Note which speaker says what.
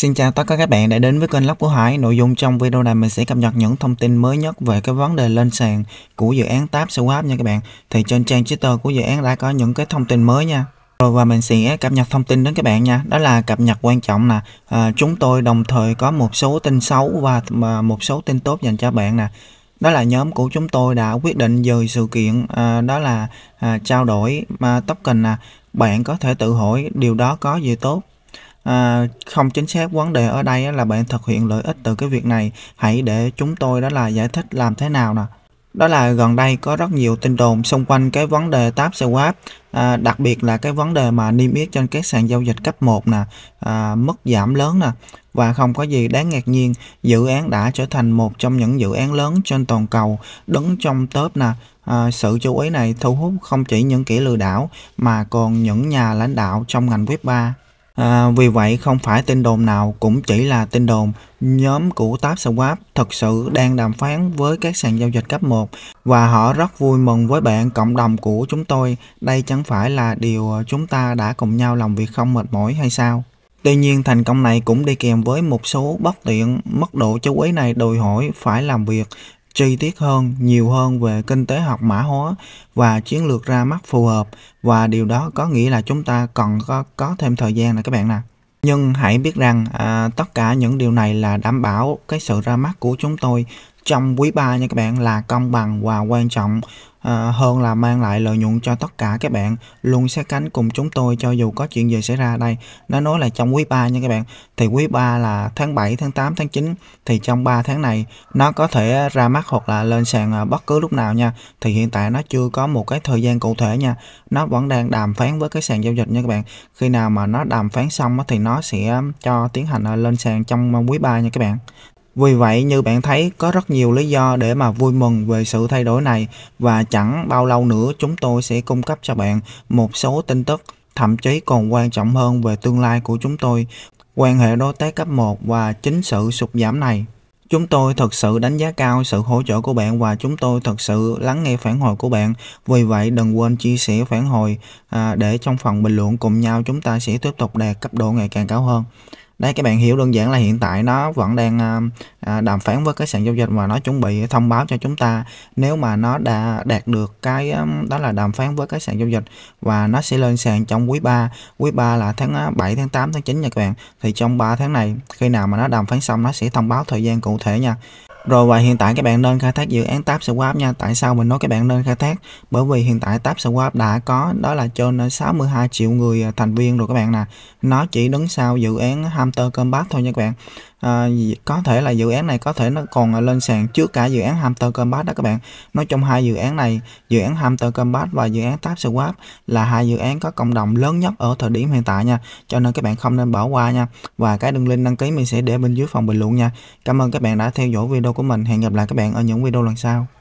Speaker 1: Xin chào tất cả các bạn đã đến với kênh Lóc của Hải. Nội dung trong video này mình sẽ cập nhật những thông tin mới nhất về cái vấn đề lên sàn của dự án TAP Swap nha các bạn. Thì trên trang Twitter của dự án đã có những cái thông tin mới nha. Rồi và mình sẽ cập nhật thông tin đến các bạn nha. Đó là cập nhật quan trọng nè. À, chúng tôi đồng thời có một số tin xấu và một số tin tốt dành cho bạn nè đó là nhóm của chúng tôi đã quyết định dời sự kiện à, đó là à, trao đổi à, token nè. bạn có thể tự hỏi điều đó có gì tốt à, không chính xác vấn đề ở đây là bạn thực hiện lợi ích từ cái việc này hãy để chúng tôi đó là giải thích làm thế nào nè đó là gần đây có rất nhiều tin đồn xung quanh cái vấn đề tab swap à, đặc biệt là cái vấn đề mà niêm yết trên các sàn giao dịch cấp 1 nè à, mức giảm lớn nè và không có gì đáng ngạc nhiên dự án đã trở thành một trong những dự án lớn trên toàn cầu đứng trong top nè à, sự chú ý này thu hút không chỉ những kẻ lừa đảo mà còn những nhà lãnh đạo trong ngành web 3 À, vì vậy không phải tin đồn nào cũng chỉ là tin đồn. Nhóm của Tap Swap thực sự đang đàm phán với các sàn giao dịch cấp 1 và họ rất vui mừng với bạn cộng đồng của chúng tôi. Đây chẳng phải là điều chúng ta đã cùng nhau làm việc không mệt mỏi hay sao? Tuy nhiên thành công này cũng đi kèm với một số bất tiện, mức độ chú ý này đòi hỏi phải làm việc chi tiết hơn, nhiều hơn về kinh tế học mã hóa và chiến lược ra mắt phù hợp và điều đó có nghĩa là chúng ta còn có, có thêm thời gian nè các bạn nè. Nhưng hãy biết rằng à, tất cả những điều này là đảm bảo cái sự ra mắt của chúng tôi trong quý 3 nha các bạn là công bằng và quan trọng ờ, hơn là mang lại lợi nhuận cho tất cả các bạn luôn sát cánh cùng chúng tôi cho dù có chuyện gì xảy ra đây nó nói là trong quý 3 nha các bạn thì quý 3 là tháng 7 tháng 8 tháng 9 thì trong 3 tháng này nó có thể ra mắt hoặc là lên sàn ờ, bất cứ lúc nào nha thì hiện tại nó chưa có một cái thời gian cụ thể nha nó vẫn đang đàm phán với cái sàn giao dịch nha các bạn khi nào mà nó đàm phán xong thì nó sẽ cho tiến hành ờ, lên sàn trong quý 3 nha các bạn vì vậy như bạn thấy có rất nhiều lý do để mà vui mừng về sự thay đổi này và chẳng bao lâu nữa chúng tôi sẽ cung cấp cho bạn một số tin tức thậm chí còn quan trọng hơn về tương lai của chúng tôi, quan hệ đối tác cấp 1 và chính sự sụt giảm này. Chúng tôi thật sự đánh giá cao sự hỗ trợ của bạn và chúng tôi thật sự lắng nghe phản hồi của bạn. Vì vậy đừng quên chia sẻ phản hồi à, để trong phần bình luận cùng nhau chúng ta sẽ tiếp tục đạt cấp độ ngày càng cao hơn đây các bạn hiểu đơn giản là hiện tại nó vẫn đang à, à, đàm phán với cái sàn giao dịch và nó chuẩn bị thông báo cho chúng ta nếu mà nó đã đạt được cái à, đó là đàm phán với cái sàn giao dịch và nó sẽ lên sàn trong quý 3 quý 3 là tháng 7 tháng 8 tháng 9 nha các bạn thì trong 3 tháng này khi nào mà nó đàm phán xong nó sẽ thông báo thời gian cụ thể nha rồi và hiện tại các bạn nên khai thác dự án Tab Swap nha. Tại sao mình nói các bạn nên khai thác? Bởi vì hiện tại Tab Swap đã có đó là trên 62 triệu người à, thành viên rồi các bạn nè. Nó chỉ đứng sau dự án Hamster Combat thôi nha các bạn à, có thể là dự án này có thể nó còn ờ, lên sàn trước cả dự án Hamster Combat đó các bạn nói trong hai dự án này dự án Hamster Combat và dự án Tab Swap là hai dự án có cộng đồng lớn nhất ở thời điểm hiện tại nha cho nên các bạn không nên bỏ qua nha và cái đường link đăng ký mình sẽ để bên dưới phòng bình luận nha cảm ơn các bạn đã theo dõi video của mình hẹn gặp lại các bạn ở những video lần sau